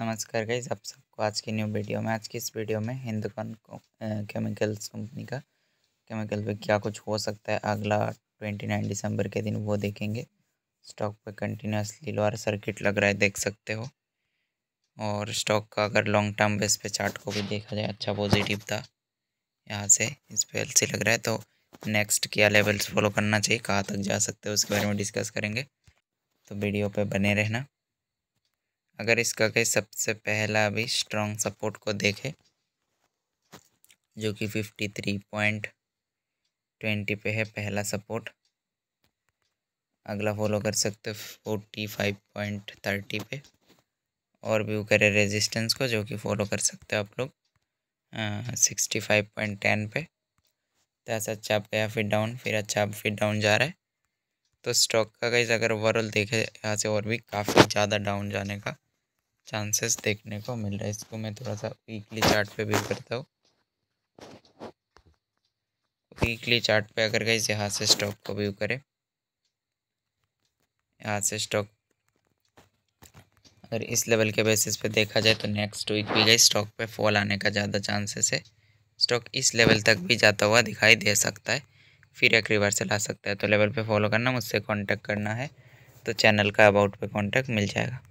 नमस्कार गाइज आप सबको आज की न्यू वीडियो में आज की इस वीडियो में हिंदुकान केमिकल्स कंपनी का केमिकल पे क्या कुछ हो सकता है अगला ट्वेंटी नाइन दिसंबर के दिन वो देखेंगे स्टॉक पे कंटिन्यूसली लोअर सर्किट लग रहा है देख सकते हो और स्टॉक का अगर लॉन्ग टर्म बेस पे चार्ट को भी देखा जाए अच्छा पॉजिटिव था यहाँ से इस पर एल लग रहा है तो नेक्स्ट क्या लेवल्स फॉलो करना चाहिए कहाँ तक जा सकते हो उसके बारे में डिस्कस करेंगे तो वीडियो पर बने रहना अगर इसका के सबसे पहला अभी स्ट्रॉन्ग सपोर्ट को देखें जो कि फिफ्टी थ्री पॉइंट ट्वेंटी पे है पहला सपोर्ट अगला फॉलो कर सकते हो फोर्टी फाइव पॉइंट थर्टी पे और भी वो करें रेजिस्टेंस को जो कि फॉलो कर सकते हो आप लोग सिक्सटी फाइव पॉइंट टेन पे तो ऐसा अच्छा आप गया फिर डाउन फिर अच्छा आप फिर डाउन जा रहा है तो स्टॉक का गई अगर ओवरऑल देखे यहाँ से और भी काफ़ी ज़्यादा डाउन जाने का चांसेस देखने को मिल रहा है इसको मैं थोड़ा सा वीकली चार्ट पे भी करता हूँ वीकली चार्ट पे अगर गई यहाँ से स्टॉक को व्यू करें यहाँ से स्टॉक अगर इस लेवल के बेसिस पे देखा जाए तो नेक्स्ट वीक भी गई स्टॉक पे फॉल आने का ज़्यादा चांसेस है स्टॉक इस लेवल तक भी जाता हुआ दिखाई दे सकता है फिर एक रिवर्सल आ सकता है तो लेवल पे फॉलो करना मुझसे कांटेक्ट करना है तो चैनल का अबाउट पे कॉन्टैक्ट मिल जाएगा